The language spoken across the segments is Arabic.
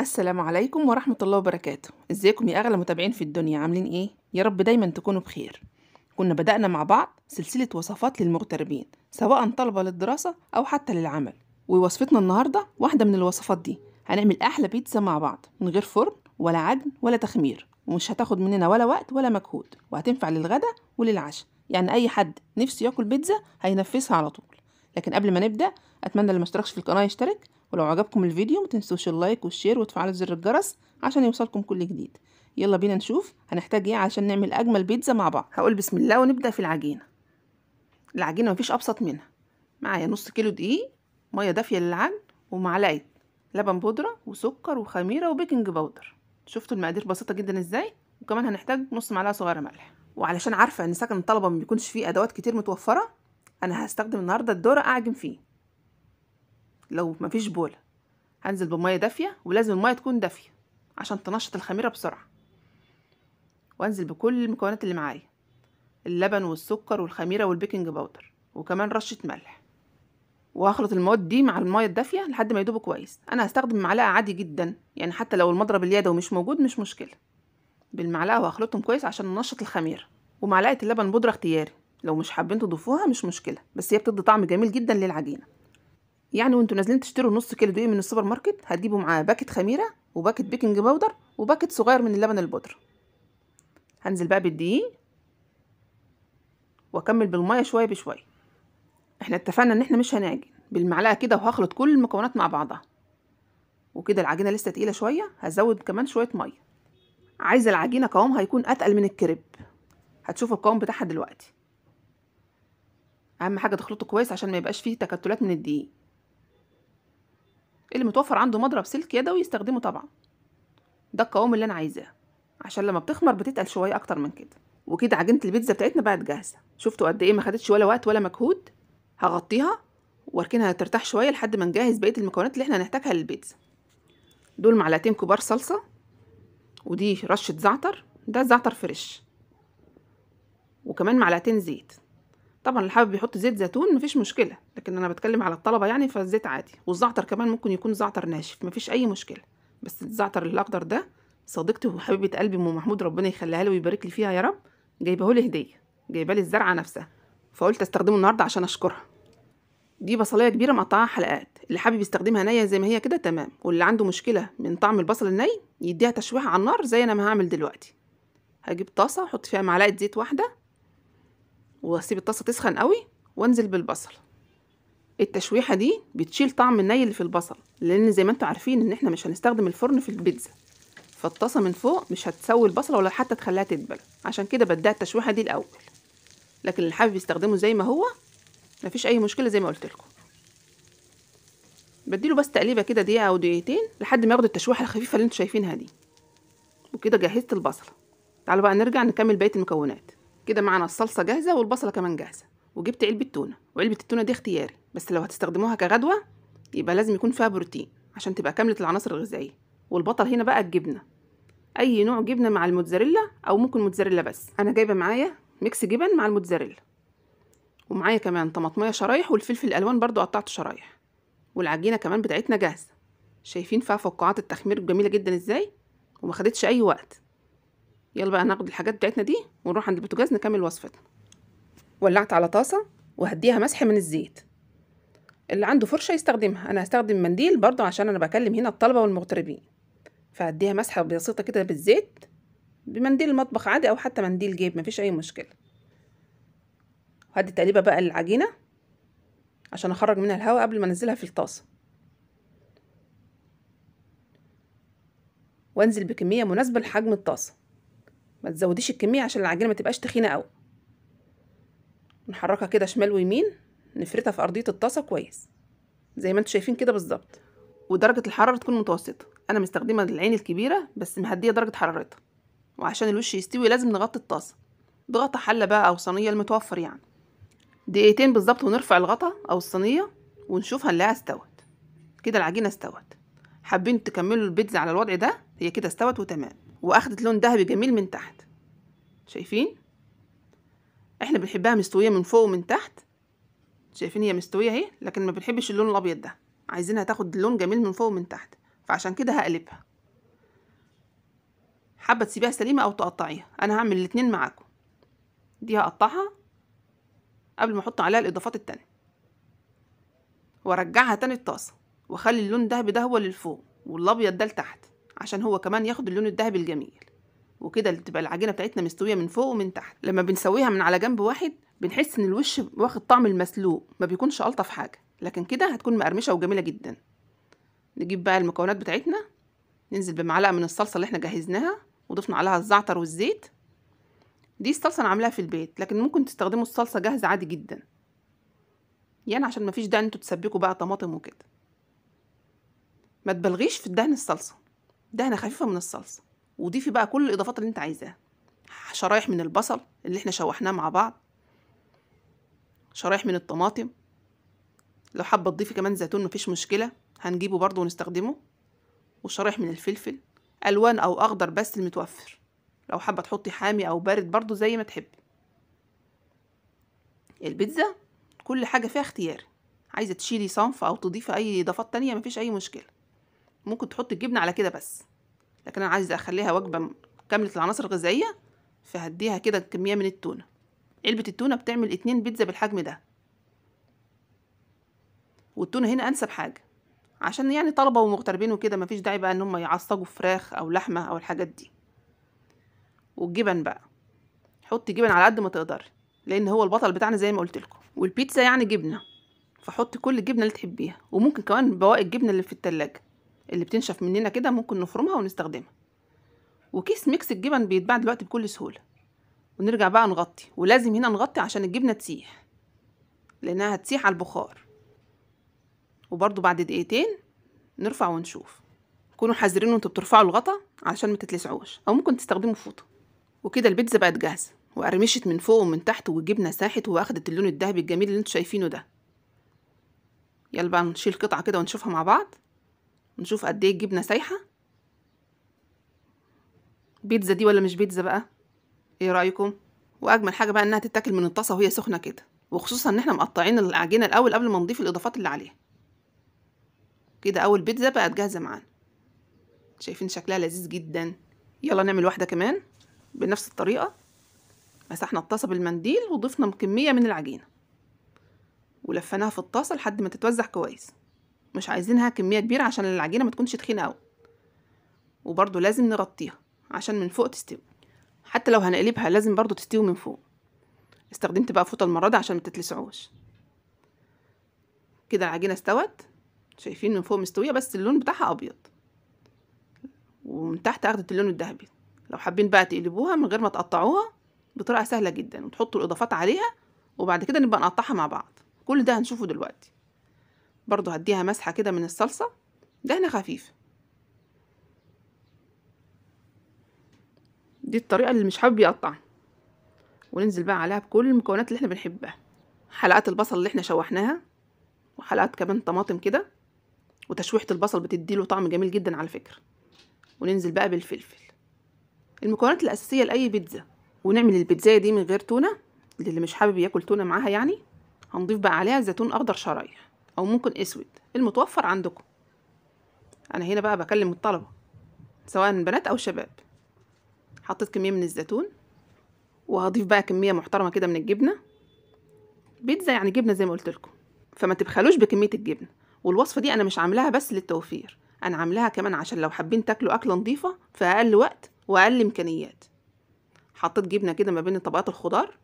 السلام عليكم ورحمة الله وبركاته ازيكم يا أغلى متابعين في الدنيا عاملين ايه؟ يا رب دايما تكونوا بخير كنا بدأنا مع بعض سلسلة وصفات للمغتربين سواء طلبة للدراسة أو حتى للعمل ووصفتنا النهاردة واحدة من الوصفات دي هنعمل أحلى بيتزا مع بعض من غير فرن ولا عجن ولا تخمير ومش هتاخد مننا ولا وقت ولا مجهود وهتنفع للغدا وللعشاء يعني أي حد نفسه ياكل بيتزا هينفذها على طول لكن قبل ما نبدأ أتمنى اللي اشتركش في القناة يشترك ولو عجبكم الفيديو متنسوش اللايك والشير وتفعلوا زر الجرس عشان يوصلكم كل جديد يلا بينا نشوف هنحتاج ايه عشان نعمل اجمل بيتزا مع بعض هقول بسم الله ونبدا في العجينه العجينه مفيش ابسط منها معايا نص كيلو دقيق ميه دافيه للعجن ومعلقه لبن بودره وسكر وخميره وبيكنج باودر شفتوا المقادير بسيطه جدا ازاي وكمان هنحتاج نص معلقه صغيره ملح وعلشان عارفه ان سكن الطلبه ما بيكونش فيه ادوات كتير متوفره انا هستخدم النهارده الدوره اعجن فيه لو مفيش بوله هنزل بميه دافيه ولازم الميه تكون دافيه عشان تنشط الخميره بسرعه وانزل بكل المكونات اللي معايا اللبن والسكر والخميره والبيكنج باودر وكمان رشه ملح وهخلط المواد دي مع الميه الدافيه لحد ما يدوب كويس انا هستخدم معلقه عادي جدا يعني حتى لو المضرب اليد مش موجود مش مشكله بالمعلقه وهخلطهم كويس عشان ننشط الخميره ومعلقه اللبن بودره اختياري لو مش حابين تضيفوها مش مشكله بس هي بتدي طعم جميل جدا للعجينه يعني وانتوا نازلين تشتروا نص كيلو دقيق من السوبر ماركت هتجيبوا معاه باكت خميره وباكت بيكنج باودر وباكت صغير من اللبن البودر هنزل بقى بالدقيق واكمل بالميه شويه بشويه احنا اتفقنا ان احنا مش هنعجن بالمعلقه كده وهخلط كل المكونات مع بعضها وكده العجينه لسه تقيله شويه هزود كمان شويه ميه عايزه العجينه قوامها يكون اتقل من الكريب هتشوفوا القوام بتاعها دلوقتي اهم حاجه تخلطه كويس عشان ما يبقاش فيه تكتلات من الدقيق اللي متوفر عنده مضرب سلك يدوي يستخدمه طبعا ده القوام اللي انا عايزاه عشان لما بتخمر بتتقل شويه اكتر من كده وكده عجينه البيتزا بتاعتنا بقت جاهزه شفتوا قد ايه ما خدتش ولا وقت ولا مجهود هغطيها واركنها ترتاح شويه لحد ما نجهز بقيه المكونات اللي احنا هنحتاجها للبيتزا دول معلقتين كبار صلصه ودي رشه زعتر ده زعتر فريش وكمان معلقتين زيت طبعا اللي حابب يحط زيت زيتون مفيش مشكله لكن انا بتكلم على الطلبه يعني فالزيت عادي والزعتر كمان ممكن يكون زعتر ناشف مفيش اي مشكله بس الزعتر الاخضر ده صديقتي وحبيبه قلبي ام محمود ربنا يخليها له ويبارك لي فيها يا رب جايبه لي هديه جايبه لي الزرعه نفسها فقلت استخدمه النهارده عشان اشكرها دي بصلايه كبيره مقطعاها حلقات اللي حابب يستخدمها نيه زي ما هي كده تمام واللي عنده مشكله من طعم البصل الني يديها تشويحه على النار زي انا ما هعمل دلوقتي هجيب طاسه احط فيها معلقه زيت واحده واسيب الطاسه تسخن قوي وانزل بالبصل التشويحه دي بتشيل طعم الني اللي في البصل لان زي ما انتم عارفين ان احنا مش هنستخدم الفرن في البيتزا فالطاسه من فوق مش هتسوي البصله ولا حتى تخليها تدبل عشان كده بديها التشويحه دي الاول لكن اللي حابب يستخدمه زي ما هو مفيش اي مشكله زي ما قلت لكم بديله بس تقليبه كده دقيقه او دقيقتين لحد ما ياخد التشويحه الخفيفه اللي انتوا شايفينها دي وكده جهزت البصله تعالوا بقى نرجع نكمل بقيه المكونات كده معانا الصلصه جاهزه والبصله كمان جاهزه وجبت علبه تونه وعلبه التونه دي اختياري بس لو هتستخدموها كغدوه يبقى لازم يكون فيها بروتين عشان تبقى كامله العناصر الغذائيه والبطل هنا بقى الجبنه اي نوع جبنه مع الموتزاريلا او ممكن موتزاريلا بس انا جايبه معايا ميكس جبن مع الموتزاريلا ومعايا كمان طماطميه شرايح والفلفل الالوان برضو قطعته شرايح والعجينه كمان بتاعتنا جاهزه شايفين فيها فقاعات التخمير جميله جدا ازاي وما خدتش اي وقت يلا بقى ناخد الحاجات بتاعتنا دي ونروح عند البوتاجاز نكمل وصفتنا ولعت على طاسه وهديها مسح من الزيت اللي عنده فرشه يستخدمها انا هستخدم منديل برضو عشان انا بكلم هنا الطلبه والمغتربين فهديها مسحه بسيطه كده بالزيت بمنديل المطبخ عادي او حتى منديل جيب مفيش اي مشكله وهدي تقليبه بقى للعجينه عشان اخرج منها الهواء قبل ما انزلها في الطاسه وانزل بكميه مناسبه لحجم الطاسه ما تزوديش الكميه عشان العجينه ما تبقاش تخينه قوي نحركها كده شمال ويمين نفردها في ارضيه الطاسه كويس زي ما انتم شايفين كده بالظبط ودرجه الحراره تكون متوسطه انا مستخدمه العين الكبيره بس مهديه درجه حرارتها وعشان الوش يستوي لازم نغطي الطاسه بغطا حله بقى او صينيه المتوفر يعني دقيقتين بالظبط ونرفع الغطا او الصينيه ونشوف هنلاقيها استوت كده العجينه استوت حابين تكملوا البيتزا على الوضع ده هي كده استوت وتمام واخدت لون ذهبي جميل من تحت شايفين احنا بنحبها مستويه من فوق ومن تحت شايفين هي مستويه اهي لكن ما بنحبش اللون الابيض ده عايزينها تاخد لون جميل من فوق ومن تحت فعشان كده هقلبها حابه تسيبيها سليمه او تقطعيها انا هعمل الاتنين معاكم دي هقطعها قبل ما احط عليها الاضافات التانية وارجعها تاني الطاسه واخلي اللون الدهبي ده هو للفوق والابيض ده لتحت عشان هو كمان ياخد اللون الدهبي الجميل وكده تبقى بتبقى العجينه بتاعتنا مستويه من فوق ومن تحت لما بنسويها من على جنب واحد بنحس ان الوش واخد طعم المسلوق ما بيكونش الطف حاجه لكن كده هتكون مقرمشه وجميله جدا نجيب بقى المكونات بتاعتنا ننزل بمعلقه من الصلصه اللي احنا جهزناها وضفنا عليها الزعتر والزيت دي الصلصه انا عاملاها في البيت لكن ممكن تستخدموا الصلصه جاهزه عادي جدا يعني عشان مفيش داعي انتوا تسبكوا بقى طماطم وكده ما تبلغيش في الدهن الصلصه دهنه خفيفه من الصلصه وضيفي بقى كل الاضافات اللي انت عايزاها شرايح من البصل اللي احنا شوحناه مع بعض شرايح من الطماطم لو حابه تضيفي كمان زيتون مفيش مشكله هنجيبه برضو ونستخدمه وشرايح من الفلفل الوان او اخضر بس المتوفر لو حابه تحطي حامي او بارد برضو زي ما تحبي البيتزا كل حاجه فيها اختياري عايزه تشيلي صنف او تضيفي اي اضافات تانية مفيش اي مشكله ممكن تحطي الجبنه على كده بس لكن انا عايزه اخليها وجبه كامله العناصر الغذائيه فهديها كده كميه من التونه علبه التونه بتعمل اتنين بيتزا بالحجم ده والتونه هنا انسب حاجه عشان يعني طلبه ومغتربين وكده مفيش داعي بقى ان هم يعصجوا فراخ او لحمه او الحاجات دي والجبن بقى حطي جبن على قد ما تقدر لان هو البطل بتاعنا زي ما قلت لكم والبيتزا يعني جبنه فحطي كل الجبنه اللي تحبيها وممكن كمان بواقي الجبنه اللي في التلاجة اللي بتنشف مننا كده ممكن نفرمها ونستخدمها وكيس ميكس الجبن بيتباع دلوقتي بكل سهولة ونرجع بقى نغطي ولازم هنا نغطي عشان الجبنة تسيح لأنها هتسيح على البخار وبرده بعد دقيقتين نرفع ونشوف كونوا حذرين وانتوا بترفعوا الغطا علشان ما تتلسعوش او ممكن تستخدموا فوطه وكده البيتزا بقت جاهزه وقرمشت من فوق ومن تحت والجبنه ساحت واخدت اللون الذهبي الجميل اللي انتوا شايفينه ده يلا بقى نشيل قطعه كده ونشوفها مع بعض نشوف قد ايه الجبنه سايحه بيتزا دي ولا مش بيتزا بقى ايه رايكم واجمل حاجه بقى انها تتاكل من الطاسه وهي سخنه كده وخصوصا ان احنا مقطعين العجينه الاول قبل ما نضيف الاضافات اللي عليها كده اول بيتزا بقت جاهزه معانا شايفين شكلها لذيذ جدا يلا نعمل واحده كمان بنفس الطريقه مسحنا الطاسه بالمنديل وضفنا كميه من العجينه ولفيناها في الطاسه لحد ما تتوزع كويس مش عايزينها كمية كبيرة عشان العجينة ما تكونش تخينة قوي وبرده لازم نغطيها عشان من فوق تستوي حتى لو هنقلبها لازم برضو تستوي من فوق استخدمت بقى فوطة المرة دي عشان ما تتلسعوش كده العجينة استوت شايفين من فوق مستوية بس اللون بتاعها أبيض ومن تحت أخدت اللون الذهبي لو حابين بقى تقلبوها من غير ما تقطعوها بطريقة سهلة جدا وتحطوا الإضافات عليها وبعد كده نبقى نقطعها مع بعض كل ده هنشوفه دلوقتي برضو هديها مسحة كده من الصلصة دهن خفيف دي الطريقة اللي مش حابب يقطع وننزل بقى عليها بكل المكونات اللي احنا بنحبها حلقات البصل اللي احنا شوحناها وحلقات كمان طماطم كده وتشويحة البصل بتديله طعم جميل جدا على فكرة وننزل بقى بالفلفل المكونات الأساسية لأي بيتزا ونعمل البيتزاية دي من غير تونة للي مش حابب ياكل تونة معاها يعني هنضيف بقى عليها زيتون أخضر شرايح او ممكن اسود المتوفر عندكم انا هنا بقى بكلم الطلبه سواء بنات او شباب حطيت كميه من الزيتون وهضيف بقى كميه محترمه كده من الجبنه بيتزا يعني جبنه زي ما قلت لكم فما تبخلوش بكميه الجبنه والوصفه دي انا مش عاملاها بس للتوفير انا عاملاها كمان عشان لو حابين تاكلوا اكله نظيفه في اقل وقت واقل امكانيات حطيت جبنه كده ما بين طبقات الخضار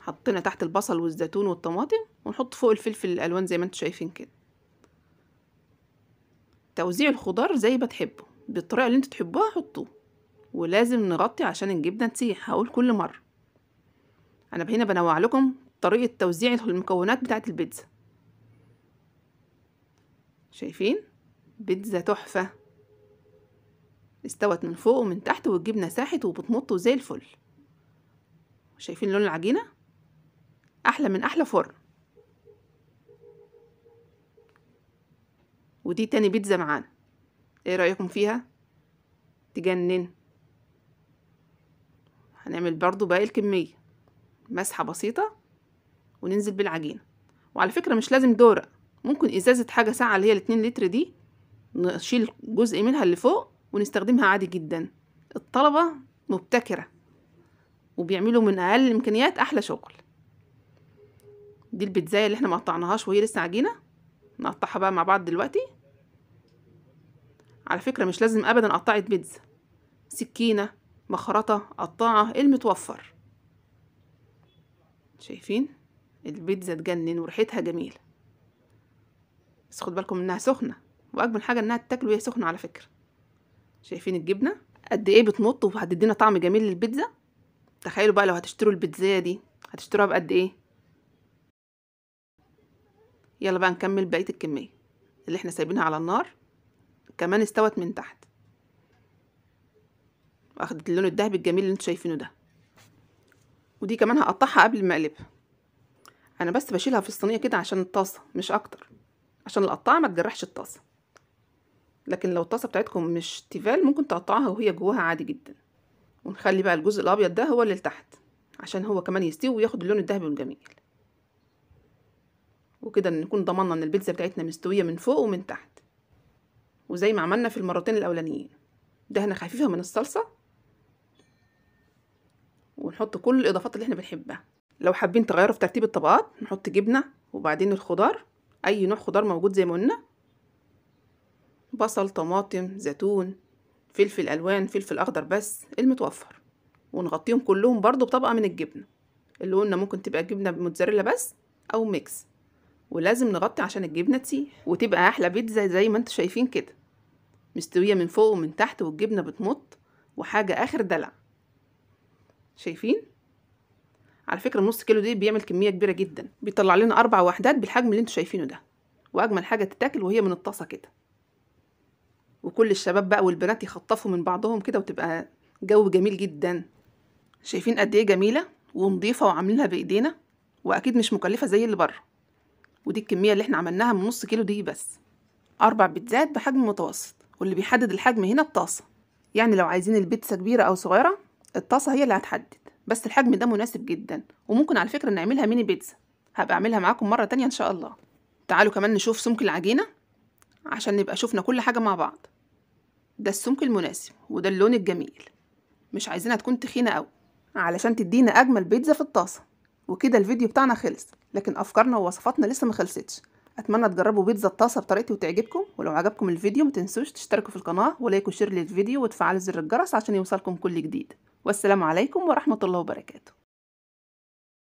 حطينا تحت البصل والزيتون والطماطم ونحط فوق الفلفل الالوان زي ما انتم شايفين كده توزيع الخضار زي ما تحبوا بالطريقه اللي انتوا تحبوها حطوه ولازم نغطي عشان الجبنه تسيح هقول كل مره انا هنا بنوع لكم طريقه توزيع المكونات بتاعه البيتزا شايفين بيتزا تحفه استوت من فوق ومن تحت والجبنه ساحت وبتمط زي الفل شايفين لون العجينه أحلى من أحلى فرن ودي تاني بيتزا معانا ايه رأيكم فيها تجنن هنعمل برضو باقي الكمية مسحة بسيطة وننزل بالعجينة وعلى فكرة مش لازم دورة ممكن إزازة حاجة ساقعة اللي هي الاتنين لتر دي نشيل جزء منها اللي فوق ونستخدمها عادي جدا الطلبة مبتكرة وبيعملوا من أقل الإمكانيات أحلى شغل دي البيتزايه اللي احنا ما قطعناهاش وهي لسه عجينه نقطعها بقى مع بعض دلوقتي على فكره مش لازم ابدا قطعه بيتزا سكينه مخرطه قطاعه المتوفر شايفين البيتزا تجنن وريحتها جميله بس خد بالكم انها سخنه واجمل حاجه انها تتاكل وهي سخنه على فكره شايفين الجبنه قد ايه بتمط وهتدينا طعم جميل للبيتزا تخيلوا بقى لو هتشتروا البيتزايه دي هتشتروها بقد ايه يلا بقى نكمل بقية الكمية اللي احنا سايبينها على النار كمان استوت من تحت واخدت اللون الذهبي الجميل اللي انتوا شايفينه ده ودي كمان هقطعها قبل ما اقلبها انا بس بشيلها في الصينيه كده عشان الطاسه مش اكتر عشان القطعه ما تجرحش الطاسه لكن لو الطاسه بتاعتكم مش تيفال ممكن تقطعها وهي جواها عادي جدا ونخلي بقى الجزء الابيض ده هو اللي تحت عشان هو كمان يستوي وياخد اللون الذهبي الجميل وكده نكون ضمنا ان البيتزا بتاعتنا مستويه من فوق ومن تحت وزي ما عملنا في المرتين الاولانيين دهنه خفيفه من الصلصه ونحط كل الاضافات اللي احنا بنحبها لو حابين تغيروا في ترتيب الطبقات نحط جبنه وبعدين الخضار اي نوع خضار موجود زي ما قلنا بصل طماطم زيتون فلفل الوان فلفل اخضر بس المتوفر ونغطيهم كلهم برضو بطبقه من الجبنه اللي قلنا ممكن تبقى جبنه موتزاريلا بس او ميكس ولازم نغطي عشان الجبنة تسيح وتبقى أحلى بيتزا زي ما انتوا شايفين كده مستوية من فوق ومن تحت والجبنة بتمط وحاجة آخر دلع شايفين؟ على فكرة النص كيلو دي بيعمل كمية كبيرة جدا بيطلع لنا أربع وحدات بالحجم اللي انتوا شايفينه ده وأجمل حاجة تتاكل وهي من الطاسة كده وكل الشباب بقى والبنات يخطفوا من بعضهم كده وتبقى جو جميل جدا شايفين قد ايه جميلة ونضيفة وعاملينها بإيدينا وأكيد مش مكلفة زي اللي بره ودي الكمية اللي احنا عملناها من نص كيلو دي بس أربع بيتزات بحجم متوسط واللي بيحدد الحجم هنا الطاسة يعني لو عايزين البيتزا كبيرة أو صغيرة الطاسة هي اللي هتحدد بس الحجم ده مناسب جدا وممكن على فكرة نعملها ميني بيتزا هبقى أعملها معاكم مرة تانية إن شاء الله تعالوا كمان نشوف سمك العجينة عشان نبقى شوفنا كل حاجة مع بعض ده السمك المناسب وده اللون الجميل مش عايزينها تكون تخينة أوي علشان تدينا أجمل بيتزا في الطاسة وكده الفيديو بتاعنا خلص لكن افكارنا ووصفاتنا لسه ما خلصتش اتمنى تجربوا بيتزا الطاسه بطريقتي وتعجبكم ولو عجبكم الفيديو ما تنسوش تشتركوا في القناه ولايك وشير للفيديو وتفعلوا زر الجرس عشان يوصلكم كل جديد والسلام عليكم ورحمه الله وبركاته